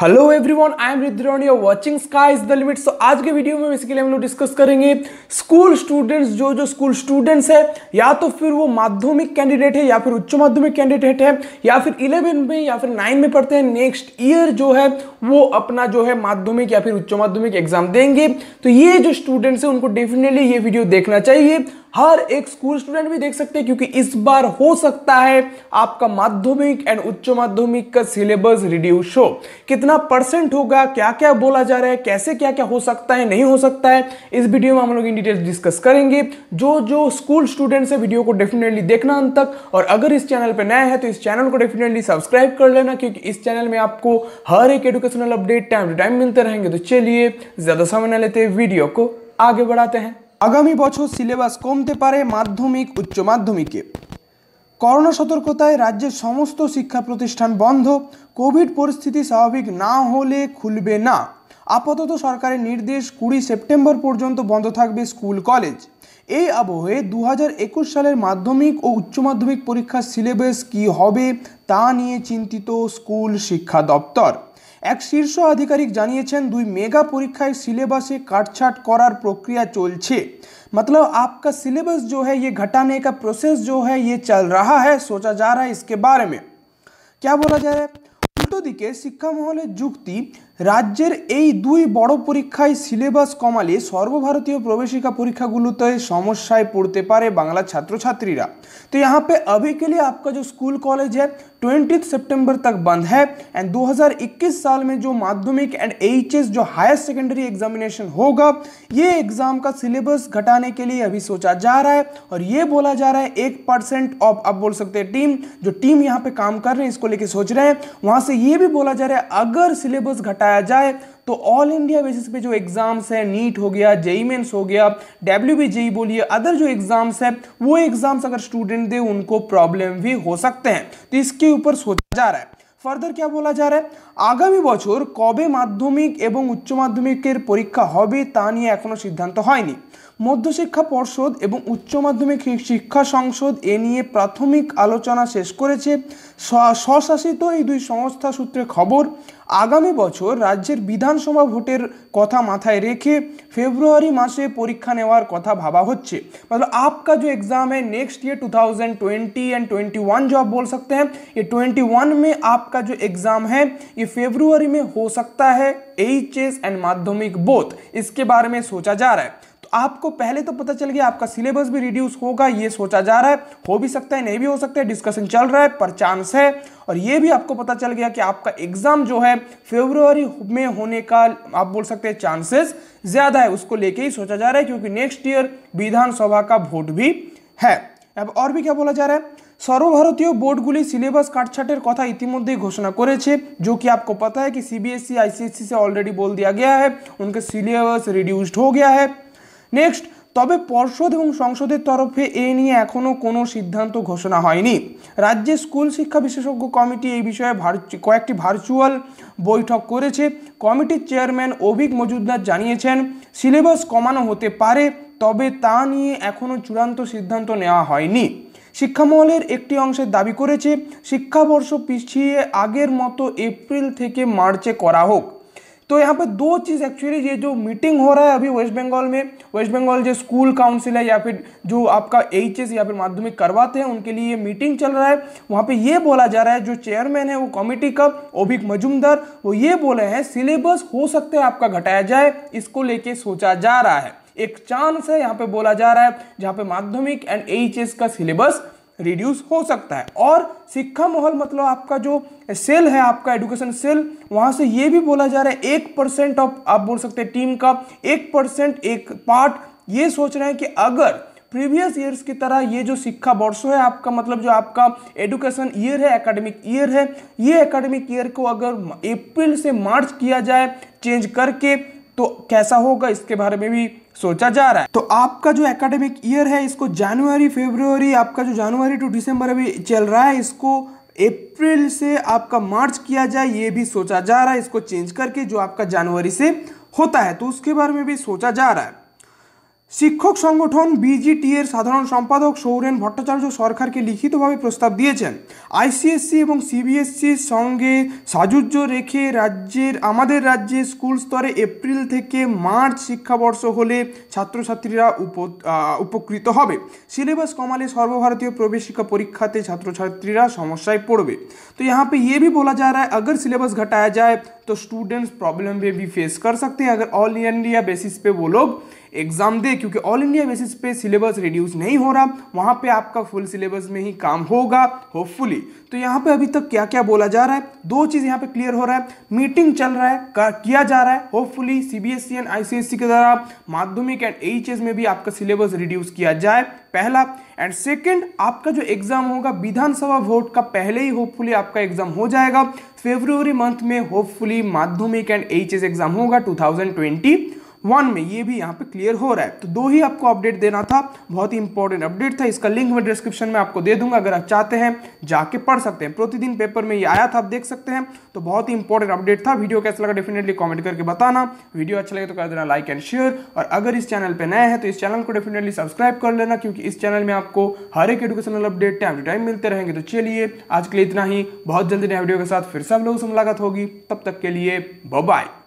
hello everyone I am रिद्रोन you watching sky is the limit so आज के video में बेसिकली हम लोग डिस्कस करेंगे स्कूल स्टूडेंट्स जो जो स्कूल स्टूडेंट्स है या तो फिर वो माध्यमिक कैंडिडेट है या फिर उच्च माध्यमिक कैंडिडेट है या फिर इलेवन में या फिर नाइन में पढ़ते हैं नेक्स्ट ईयर जो है वो अपना जो है माध्यमिक या फिर उच्च माध्यमिक एग्जाम देंगे तो ये जो स्टूडेंट्स हैं उनको डेफिनेटली ये वीडियो देखना चाहिए हर एक स्कूल स्टूडेंट भी देख सकते हैं क्योंकि इस बार हो सकता है आपका माध्यमिक एंड उच्च माध्यमिक का सिलेबस रिड्यूस हो कितना परसेंट होगा क्या क्या बोला जा रहा है कैसे क्या क्या हो सकता है नहीं हो सकता है इस वीडियो में हम लोग इन डिटेल्स डिस्कस करेंगे जो जो स्कूल स्टूडेंट्स है वीडियो को डेफिनेटली देखना अंत तक और अगर इस चैनल पर नया है तो इस चैनल को डेफिनेटली सब्सक्राइब कर लेना क्योंकि इस चैनल में आपको हर एक educational update time to time मिलते रहेंगे तो चलिए ज़्यादा समय न लेते वीडियो को आगे बढ़ाते हैं আগামী বছর সিলেবাস কমতে পারে মাধ্যমিক উচ্চ মাধ্যমিকে করোনা সতর্কতায় রাজ্যের সমস্ত শিক্ষা প্রতিষ্ঠান বন্ধ কোভিড পরিস্থিতি স্বাভাবিক না হলে খুলবে না আপাতত সরকারের নির্দেশ কুড়ি সেপ্টেম্বর পর্যন্ত বন্ধ থাকবে স্কুল কলেজ এই আবহে দু সালের মাধ্যমিক ও উচ্চ মাধ্যমিক পরীক্ষার সিলেবাস কী হবে তা নিয়ে চিন্তিত স্কুল শিক্ষা দপ্তর एक शीर्ष आधिकारिक জানিয়েছেন दुई मेगा परीक्षा सिलेबस काटछाट करार प्रक्रिया चलते मतलब आपका सिलेबस जो है ये घटाने का प्रोसेस जो है ये चल रहा है सोचा जा रहा है इसके बारे में क्या बोला जा रहा है অন্যদিকে শিক্ষামহলের যুক্তি রাজ্যের এই দুই বড় পরীক্ষায় সিলেবাস কমালে সর্বভারতীয় প্রवेशिका পরীক্ষাগুলোতে সমস্যায় পড়তে পারে বাংला छात्रछात्रीরা तो यहाँ पे अभी के लिए आपका जो स्कूल कॉलेज है ट्वेंटी सितंबर तक बंद है एंड 2021 साल में जो माध्यमिक एंड एच जो हायर सेकेंडरी एग्जामिनेशन होगा ये एग्जाम का सिलेबस घटाने के लिए अभी सोचा जा रहा है और ये बोला जा रहा है एक परसेंट ऑफ आप बोल सकते हैं टीम जो टीम यहाँ पे काम कर रहे हैं इसको लेके सोच रहे हैं वहां से ये भी बोला जा रहा है अगर सिलेबस घटाया जाए तो ऑल इंडिया बेसिस पे जो एग्ज़ाम्स है नीट हो गया जेई मेन्स e e हो गया डब्ल्यू बी जेई बोलिए अदर जो एग्ज़ाम्स है वो एग्ज़ाम्स अगर स्टूडेंट दे उनको प्रॉब्लम भी हो सकते हैं तो इसके ऊपर सोचा जा रहा है फर्दर क्या बोला जा रहा है आगामी बचर कब माध्यमिक এবং उच्च माध्यमिक परीक्षा होता नहीं सिद्धांत এখনো সিদ্ধান্ত মধ্যশিক্ষা পর্ষদ এবং উচ্চ মাধ্যমিক শিক্ষা সংসদ এ নিয়ে প্রাথমিক আলোচনা শেষ করেছে স্বশাসিত এই দুই সংস্থা সূত্রে খবর আগামী বছর রাজ্যের বিধানসভা ভোটের কথা মাথায় রেখে ফেব্রুয়ারি মাসে পরীক্ষা নেওয়ার কথা ভাবা হচ্ছে মতলব আপকা যে এক্সাম হ্যাঁ next year two thousand twenty and twenty one যো আপ বোল সকতে হ্যাঁ এ টোয়েন্টি ওয়ান মে আপকা যে এক্সাম হ্যাঁ এ ফেব্রুয়ারি মে হো সকতা হ্যাঁ এইচ এস অ্যান্ড মাধ্যমিক বোথ ইসকে বারে মে সোচা যা রা आपको पहले तो पता चल गया आपका सिलेबस भी रिड्यूस होगा ये सोचा जा रहा है हो भी सकता है नहीं भी हो सकता है डिस्कशन चल रहा है पर चांस है और ये भी आपको पता चल गया कि आपका एग्जाम जो है फेब्रुवरी में होने का आप बोल सकते हैं चांसेस ज्यादा है उसको लेके ही सोचा जा रहा है क्योंकि नेक्स्ट ईयर विधानसभा का वोट भी है अब और भी क्या बोला जा रहा है সর্বভারতীয় বোর্ডগুলি सिलेबस काटछाटर कथा इतिमदे घोषणा कर जो कि आपको पता है कि सीबीएसई सी e, e से ऑलरेडी बोल दिया गया है उनका सिलेबस रिड्यूस्ड हो गया है নেক্সট তবে পর্ষদ এবং সংসদের তরফে এ নিয়ে এখনও কোনো সিদ্ধান্ত ঘোষণা হয়নি রাজ্যে স্কুল শিক্ষা বিশেষজ্ঞ কমিটি এই বিষয়ে কয়েকটি ভার্চুয়াল বৈঠক করেছে কমিটির চেয়ারম্যান অভিক মজুমদার জানিয়েছেন সিলেবাস কমানো হতে পারে তবে তা নিয়ে এখনও চূড়ান্ত সিদ্ধান্ত নেওয়া হয়নি শিক্ষামহলের একটি অংশের দাবি করেছে শিক্ষাবর্ষ পিছিয়ে আগের মতো এপ্রিল থেকে মার্চে করা হোক तो यहाँ पर दो चीज़ एक्चुअली ये जो मीटिंग हो रहा है अभी वेस्ट बंगाल में वेस्ट बंगाल जो स्कूल काउंसिल है या फिर जो आपका एच या फिर माध्यमिक करवाते हैं उनके लिए ये मीटिंग चल रहा है वहाँ पे ये बोला जा रहा है जो चेयरमैन है वो कमेटी का ओभिक मजुमदार वो ये बोले हैं सिलेबस हो सकता है आपका घटाया जाए इसको लेके सोचा जा रहा है एक चांस है यहाँ पे बोला जा रहा है जहाँ पे माध्यमिक एंड एच का सिलेबस रिड्यूस हो सकता है और सिक्खा माहौल मतलब आपका जो सेल है आपका एडुकेशन सेल वहाँ से ये भी बोला जा रहा है एक परसेंट ऑफ आप बोल सकते हैं टीम का एक परसेंट एक पार्ट ये सोच रहे हैं कि अगर प्रीवियस ईयर्स की तरह ये जो सिक्खा वर्षों है आपका मतलब जो आपका एडुकेशन ईयर है एकेडमिक ईयर है ये एकेडमिक ईयर को अगर अप्रैल से मार्च किया जाए चेंज करके तो कैसा होगा इसके बारे में भी सोचा जा रहा है तो आपका जो एकेडमिक ईयर है इसको जनवरी फेब्रुवरी आपका जो जनवरी टू दिसंबर अभी चल रहा है इसको अप्रैल से आपका मार्च किया जाए ये भी सोचा जा रहा है इसको चेंज करके जो आपका जनवरी से होता है तो उसके बारे में भी सोचा जा रहा है শিক্ষক সংগঠন বিজিটি এর সাধারণ সম্পাদক সৌরেন ভট্টাচার্য সরকারকে লিখিতভাবে প্রস্তাব দিয়েছেন আইসিএসসি এবং সিবিএসসির সঙ্গে সাযুজ্য রেখে রাজ্যের আমাদের রাজ্যে স্কুল স্তরে এপ্রিল থেকে মার্চ শিক্ষাবর্ষ হলে ছাত্রছাত্রীরা উপকৃত হবে সিলেবাস কমালে সর্বভারতীয় প্রবেশিকা পরীক্ষাতে ছাত্রছাত্রীরা সমস্যায় পড়বে তো यहाँ पे ये भी बोला जा रहा है अगर सिलेबस घटाया जाए तो स्टूडेंट्स प्रॉब्लम पे भी फेस कर सकते हैं अगर ऑल इंडिया बेसिस पे वो लोग एग्जाम दे क्योंकि ऑल इंडिया बेसिस पे सिलेबस रिड्यूस नहीं हो रहा वहाँ पे आपका फुल सिलेबस में ही काम होगा होपफुली तो यहाँ पे अभी तक क्या क्या बोला जा रहा है दो चीज़ यहाँ पे क्लियर हो रहा है मीटिंग चल रहा है किया जा रहा है होपफुली सी एंड सी के द्वारा माध्यमिक एंड एच में भी आपका सिलेबस रिड्यूस किया जाए पहला एंड सेकेंड आपका जो एग्जाम होगा विधानसभा वोट का पहले ही होपफुली आपका एग्जाम हो जाएगा फेब्रुवरी मंथ में होपफुली माध्यमिक एंड एच एग्जाम होगा 2020 वन में ये भी यहाँ पे क्लियर हो रहा है तो दो ही आपको अपडेट देना था बहुत ही इंपॉर्टेंट अपडेट था इसका लिंक मैं डिस्क्रिप्शन में आपको दे दूंगा अगर आप चाहते हैं जाके पढ़ सकते हैं प्रतिदिन पेपर में ये आया था आप देख सकते हैं तो बहुत ही इंपॉर्टेंट अपडेट था वीडियो कैसा लगा डेफिनेटली कॉमेंट करके बताना वीडियो अच्छा लगे तो कर देना लाइक एंड शेयर और अगर इस चैनल पर नए हैं तो इस चैनल को डेफिनेटली सब्सक्राइब कर लेना क्योंकि इस चैनल में आपको हर एक educational update time to time मिलते रहेंगे तो चलिए आज के लिए इतना ही बहुत जल्दी नया वीडियो के साथ फिर सब लोगों से मुलाकात होगी तब तक के लिए बाय